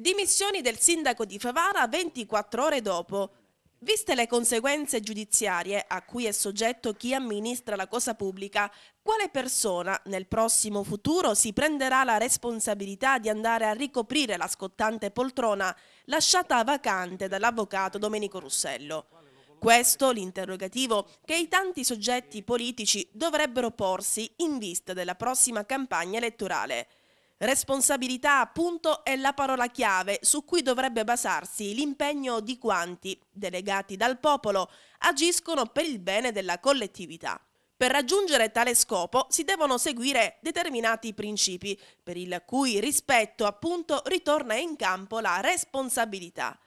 Dimissioni del sindaco di Favara 24 ore dopo. Viste le conseguenze giudiziarie a cui è soggetto chi amministra la cosa pubblica, quale persona nel prossimo futuro si prenderà la responsabilità di andare a ricoprire la scottante poltrona lasciata vacante dall'avvocato Domenico Russello? Questo l'interrogativo che i tanti soggetti politici dovrebbero porsi in vista della prossima campagna elettorale. Responsabilità, appunto, è la parola chiave su cui dovrebbe basarsi l'impegno di quanti, delegati dal popolo, agiscono per il bene della collettività. Per raggiungere tale scopo si devono seguire determinati principi, per il cui rispetto appunto ritorna in campo la responsabilità.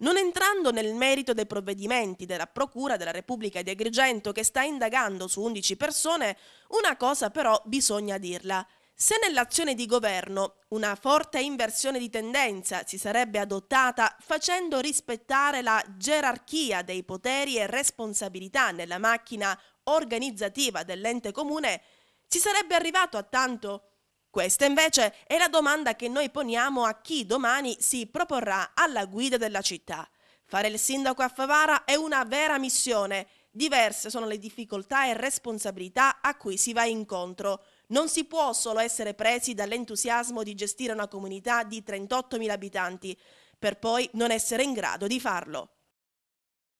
Non entrando nel merito dei provvedimenti della Procura della Repubblica di Agrigento che sta indagando su 11 persone, una cosa però bisogna dirla. Se nell'azione di governo una forte inversione di tendenza si sarebbe adottata facendo rispettare la gerarchia dei poteri e responsabilità nella macchina organizzativa dell'ente comune, si sarebbe arrivato a tanto? Questa invece è la domanda che noi poniamo a chi domani si proporrà alla guida della città. Fare il sindaco a Favara è una vera missione Diverse sono le difficoltà e responsabilità a cui si va incontro. Non si può solo essere presi dall'entusiasmo di gestire una comunità di 38.000 abitanti, per poi non essere in grado di farlo.